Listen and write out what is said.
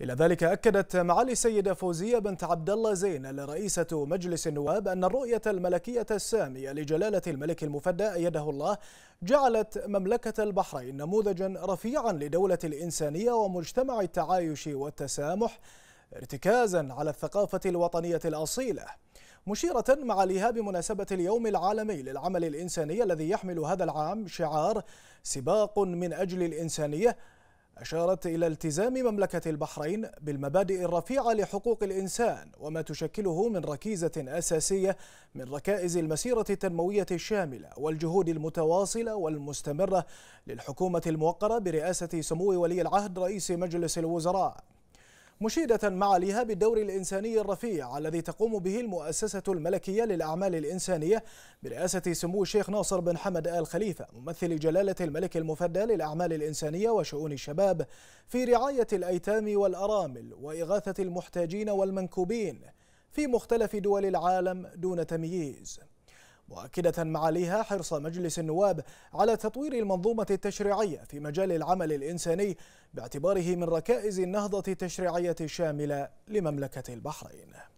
إلى ذلك أكدت معالي السيدة فوزية بنت عبد الله زين رئيسة مجلس النواب أن الرؤية الملكية السامية لجلالة الملك المفدى أيده الله جعلت مملكة البحرين نموذجا رفيعا لدولة الإنسانية ومجتمع التعايش والتسامح ارتكازا على الثقافة الوطنية الأصيلة مشيرة معاليها بمناسبة اليوم العالمي للعمل الإنساني الذي يحمل هذا العام شعار سباق من أجل الإنسانية أشارت إلى التزام مملكة البحرين بالمبادئ الرفيعة لحقوق الإنسان وما تشكله من ركيزة أساسية من ركائز المسيرة التنموية الشاملة والجهود المتواصلة والمستمرة للحكومة الموقرة برئاسة سمو ولي العهد رئيس مجلس الوزراء مشيدة معاليها بالدور الإنساني الرفيع الذي تقوم به المؤسسة الملكية للأعمال الإنسانية برئاسة سمو الشيخ ناصر بن حمد آل خليفة ممثل جلالة الملك المفدى للأعمال الإنسانية وشؤون الشباب في رعاية الأيتام والأرامل وإغاثة المحتاجين والمنكوبين في مختلف دول العالم دون تمييز مؤكدة معاليها حرص مجلس النواب على تطوير المنظومة التشريعية في مجال العمل الإنساني باعتباره من ركائز النهضة التشريعية الشاملة لمملكة البحرين